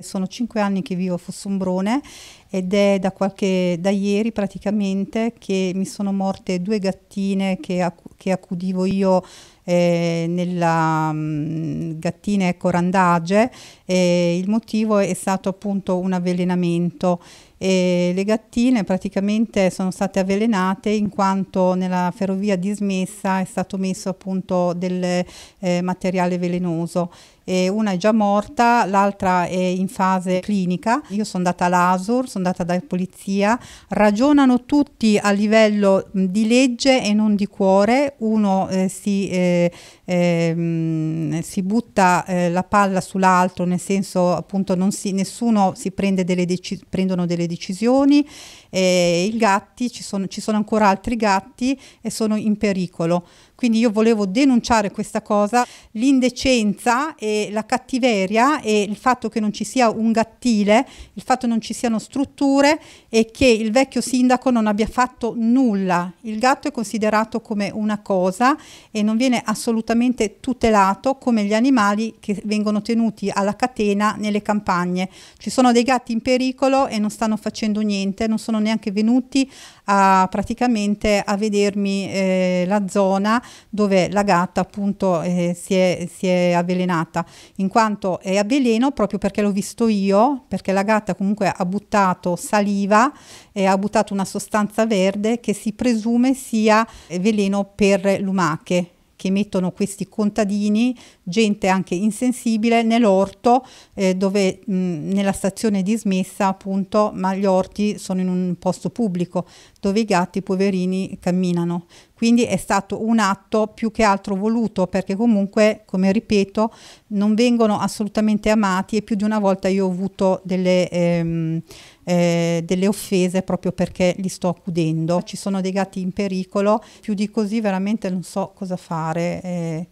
Sono cinque anni che vivo a Fossombrone ed è da, qualche, da ieri praticamente che mi sono morte due gattine che, che acudivo io eh, nella mh, mm, gattine ecco, randage, eh, il motivo è stato appunto un avvelenamento. E le gattine praticamente sono state avvelenate in quanto nella ferrovia dismessa è stato messo appunto del eh, materiale velenoso. E una è già morta, l'altra è in fase clinica. Io sono andata all'ASUR, sono andata da polizia, ragionano tutti a livello mm, di legge e non di cuore, uno eh, si eh, eh, ehm, si butta eh, la palla sull'altro, nel senso appunto non si, nessuno si prende delle prendono delle decisioni, eh, i gatti, ci sono, ci sono ancora altri gatti e sono in pericolo. Quindi io volevo denunciare questa cosa, l'indecenza e la cattiveria e il fatto che non ci sia un gattile, il fatto che non ci siano strutture e che il vecchio sindaco non abbia fatto nulla. Il gatto è considerato come una cosa e non viene assolutamente tutelato come gli animali che vengono tenuti alla catena nelle campagne. Ci sono dei gatti in pericolo e non stanno facendo niente, non sono neanche venuti a, praticamente a vedermi eh, la zona dove la gatta appunto eh, si, è, si, è, avvelenata, in quanto è a veleno proprio perché l'ho visto io, perché la gatta comunque ha buttato saliva e ha buttato una sostanza verde che si presume sia veleno per lumache che mettono questi contadini, gente anche insensibile, nell'orto eh, dove mh, nella stazione dismessa appunto, ma gli orti sono in un posto pubblico dove i gatti poverini camminano. Quindi è stato un atto più che altro voluto perché comunque, come ripeto, non vengono assolutamente amati e più di una volta io ho avuto delle, ehm, eh, delle offese proprio perché li sto accudendo. Ci sono dei gatti in pericolo, più di così veramente non so cosa fare fare. Eh,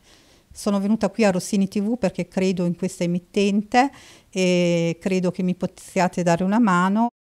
sono venuta qui a Rossini TV perché credo in questa emittente e credo che mi possiate dare una mano.